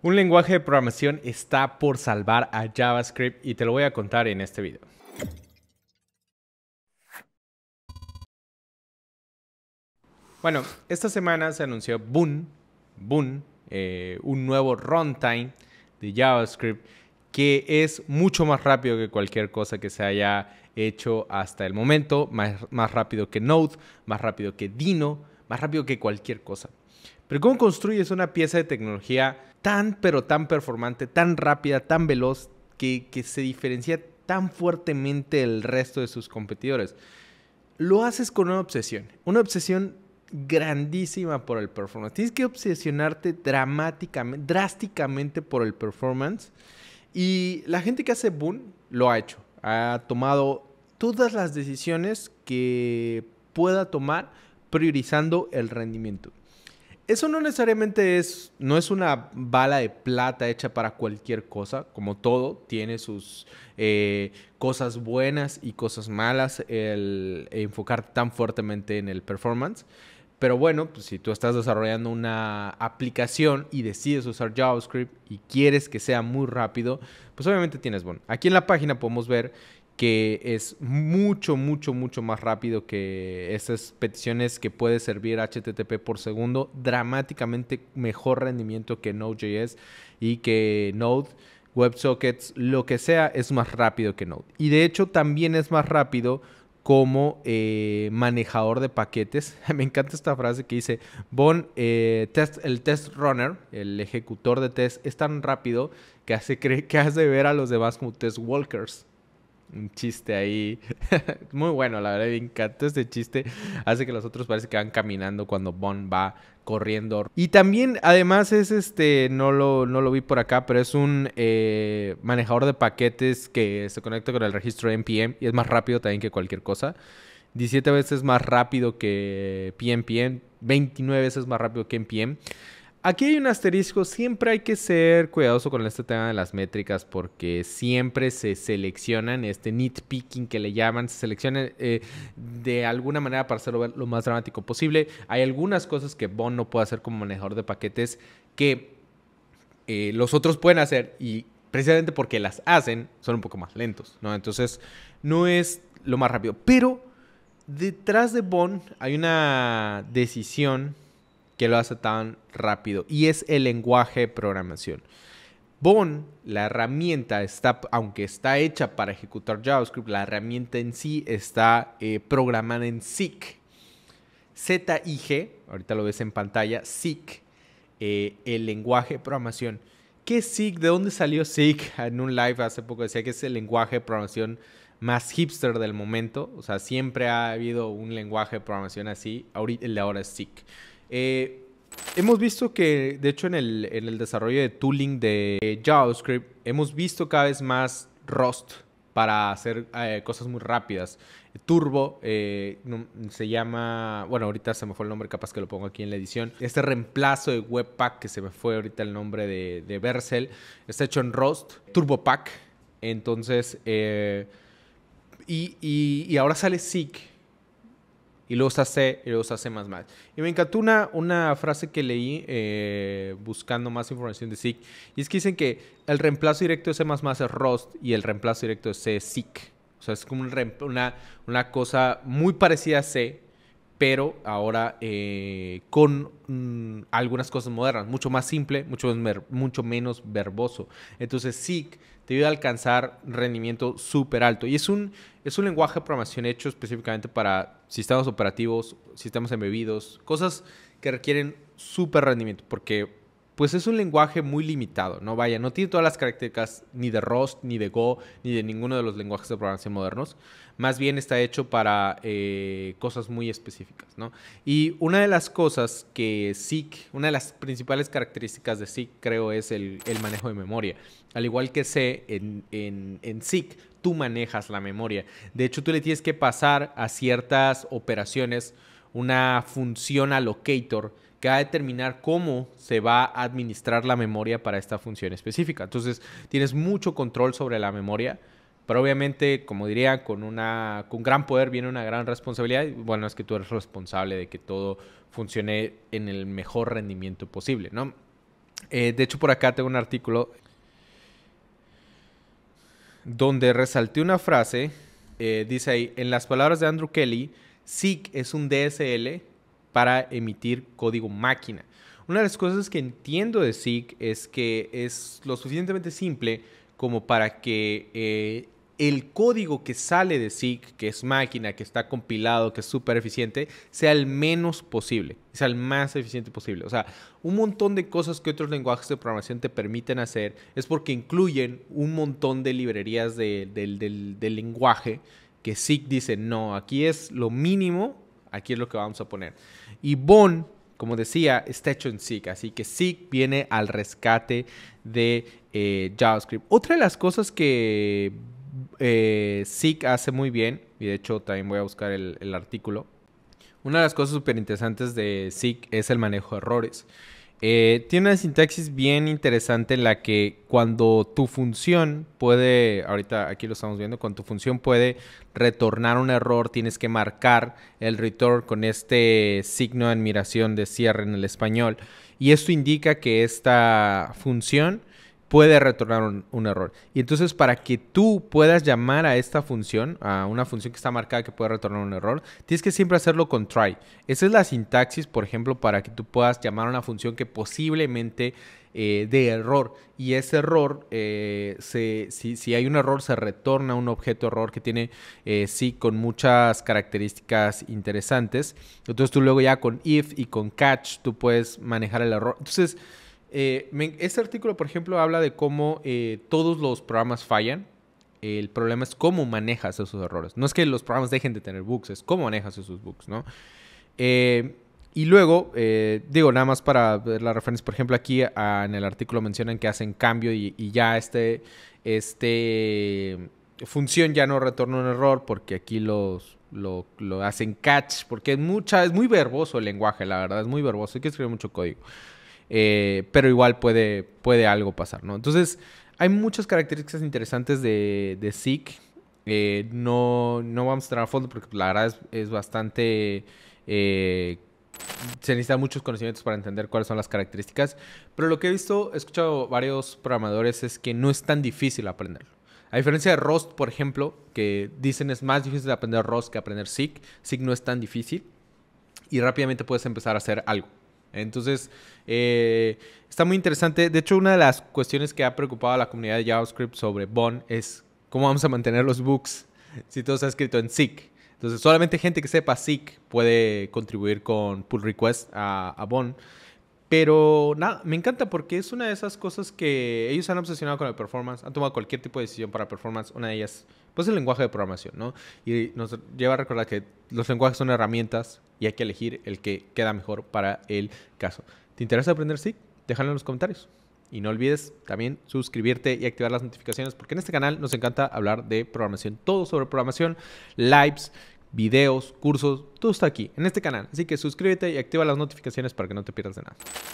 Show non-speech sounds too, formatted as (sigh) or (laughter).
Un lenguaje de programación está por salvar a JavaScript y te lo voy a contar en este video. Bueno, esta semana se anunció Boon, Boon, eh, un nuevo runtime de JavaScript que es mucho más rápido que cualquier cosa que se haya hecho hasta el momento, más, más rápido que Node, más rápido que Dino, más rápido que cualquier cosa. Pero ¿cómo construyes una pieza de tecnología tan, pero tan performante, tan rápida, tan veloz, que, que se diferencia tan fuertemente del resto de sus competidores. Lo haces con una obsesión, una obsesión grandísima por el performance. Tienes que obsesionarte dramáticamente, drásticamente por el performance. Y la gente que hace Boom lo ha hecho. Ha tomado todas las decisiones que pueda tomar priorizando el rendimiento eso no necesariamente es, no es una bala de plata hecha para cualquier cosa, como todo, tiene sus eh, cosas buenas y cosas malas el enfocar tan fuertemente en el performance. Pero bueno, pues si tú estás desarrollando una aplicación y decides usar JavaScript y quieres que sea muy rápido, pues obviamente tienes, bueno, aquí en la página podemos ver que es mucho, mucho, mucho más rápido que esas peticiones que puede servir HTTP por segundo, dramáticamente mejor rendimiento que Node.js y que Node, WebSockets, lo que sea, es más rápido que Node. Y de hecho también es más rápido como eh, manejador de paquetes. (laughs) Me encanta esta frase que dice, Bon, eh, test, el test runner, el ejecutor de test, es tan rápido que hace, (laughs) que hace ver a los demás como test walkers un chiste ahí. (laughs) Muy bueno, la verdad, me encantó este chiste. Hace que los otros parezcan que van caminando cuando Bond va corriendo. Y también, además, es este, no lo, no lo vi por acá, pero es un eh, manejador de paquetes que se conecta con el registro de NPM y es más rápido también que cualquier cosa. 17 veces más rápido que PMPM, 29 veces más rápido que NPM. Aquí hay un asterisco, siempre hay que ser cuidadoso con este tema de las métricas porque siempre se seleccionan, este nitpicking que le llaman, se seleccionan eh, de alguna manera para hacerlo lo más dramático posible. Hay algunas cosas que Bond no puede hacer como manejador de paquetes que eh, los otros pueden hacer y precisamente porque las hacen son un poco más lentos, ¿no? Entonces no es lo más rápido, pero detrás de Bond hay una decisión que lo hace tan rápido y es el lenguaje de programación. Bon, la herramienta, está, aunque está hecha para ejecutar JavaScript, la herramienta en sí está eh, programada en SIG. ZIG, ahorita lo ves en pantalla, SIC, eh, el lenguaje de programación. ¿Qué es ¿De dónde salió SIG? (laughs) En un live hace poco decía que es el lenguaje de programación más hipster del momento. O sea, siempre ha habido un lenguaje de programación así. Ahorita ahora es SIG. Eh, hemos visto que, de hecho, en el, desarrollo de tooling de JavaScript, hemos visto cada vez más Rust para hacer eh, cosas muy rápidas. Turbo eh, se llama, bueno, ahorita se me fue el nombre, capaz que lo pongo aquí en la edición. Este reemplazo de Webpack, que se me fue ahorita el nombre de, de Vercel, está hecho en Rust, Turbopack. Entonces, y, y, ahora sale SIG, y los hace, y luego hace C++. Y me encantó una, una frase que leí eh, buscando más información de SIC. y es que dicen que el reemplazo directo de C++ es Rust y el reemplazo directo de C es SIC. O sea, es como una, una cosa muy parecida a C, pero ahora eh, con mm, algunas cosas modernas, mucho más simple, mucho, menos verboso. Entonces, SIG te ayuda a alcanzar rendimiento súper alto. Y es un, es un lenguaje de programación hecho específicamente para sistemas operativos, sistemas embebidos, cosas que requieren súper rendimiento, porque pues es un lenguaje muy limitado, ¿no? Vaya, no tiene todas las características ni de Rust, ni de Go, ni de ninguno de los lenguajes de programación modernos. Más bien está hecho para eh, cosas muy específicas, ¿no? Y una de las cosas que SIG, una de las principales características de SIG, creo, es el, manejo de memoria. Al igual que C, en, en, en tú manejas la memoria. De hecho, tú le tienes que pasar a ciertas operaciones una función allocator que va a determinar cómo se va a administrar la memoria para esta función específica. Entonces, tienes mucho control sobre la memoria, pero obviamente, como diría, con, una, con gran poder viene una gran responsabilidad. bueno, es que tú eres responsable de que todo funcione en el mejor rendimiento posible, ¿no? Eh, de hecho, por acá tengo un artículo donde resalté una frase, eh, dice ahí, en las palabras de Andrew Kelly, SIG es un DSL para emitir código máquina. Una de las cosas que entiendo de SIG es que es lo suficientemente simple como para que eh, el código que sale de SIG, que es máquina, que está compilado, que es súper eficiente, sea el menos posible, sea el más eficiente posible. O sea, un montón de cosas que otros lenguajes de programación te permiten hacer es porque incluyen un montón de librerías del lenguaje que SIG dice, no, aquí es lo mínimo Aquí es lo que vamos a poner. Y Bon, como decía, está hecho en SIG, así que SIG viene al rescate de eh, JavaScript. Otra de las cosas que eh, hace muy bien, y de hecho también voy a buscar el, el artículo, una de las cosas súper interesantes de SIG es el manejo de errores. Eh, tiene una sintaxis bien interesante en la que cuando tu función puede, ahorita aquí lo estamos viendo, cuando tu función puede retornar un error, tienes que marcar el return con este signo de admiración de cierre en el español. Y esto indica que esta función puede retornar un, error. Y entonces para que tú puedas llamar a esta función, a una función que está marcada que puede retornar un error, tienes que siempre hacerlo con try. Esa es la sintaxis, por ejemplo, para que tú puedas llamar a una función que posiblemente eh, dé de error. Y ese error, eh, si, hay un error, se retorna un objeto error que tiene, eh, sí, con muchas características interesantes. Entonces tú luego ya con if y con catch, tú puedes manejar el error. Entonces... Eh, este artículo, por ejemplo, habla de cómo eh, todos los programas fallan. El problema es cómo manejas esos errores. No es que los programas dejen de tener bugs, es cómo manejas esos bugs, ¿no? Eh, y luego, digo, nada más para ver la referencia, por ejemplo, aquí ah, en el artículo mencionan que hacen cambio y, ya este, este función ya no retorna un error porque aquí lo, lo hacen catch, porque es, mucha, es muy verboso el lenguaje, la verdad, es muy verboso, hay que escribir mucho código. Eh, pero igual puede, puede algo pasar, ¿no? Entonces, hay muchas características interesantes de, de eh, no, no vamos a entrar a fondo porque pues, la verdad es, bastante... Eh, se necesitan muchos conocimientos para entender cuáles son las características, pero lo que he visto, he escuchado varios programadores, es que no es tan difícil aprenderlo. A diferencia de Rust, por ejemplo, que dicen es más difícil aprender Rust que aprender SIG, SIG no es tan difícil y rápidamente puedes empezar a hacer algo. Entonces, eh, está muy interesante. De hecho, una de las cuestiones que ha preocupado a la comunidad de JavaScript sobre Bond es cómo vamos a mantener los books si todo está escrito en SIG. Entonces, solamente gente que sepa SIG puede contribuir con pull request a, a Bond. Pero nada, me encanta porque es una de esas cosas que ellos han obsesionado con el performance, han tomado cualquier tipo de decisión para performance. Una de ellas pues el lenguaje de programación, ¿no? Y nos lleva a recordar que los lenguajes son herramientas y hay que elegir el que queda mejor para el caso. ¿Te interesa aprender Sí, Déjalo en los comentarios. Y no olvides también suscribirte y activar las notificaciones, porque en este canal nos encanta hablar de programación, todo sobre programación, lives, videos, cursos, todo está aquí, en este canal. Así que suscríbete y activa las notificaciones para que no te pierdas de nada.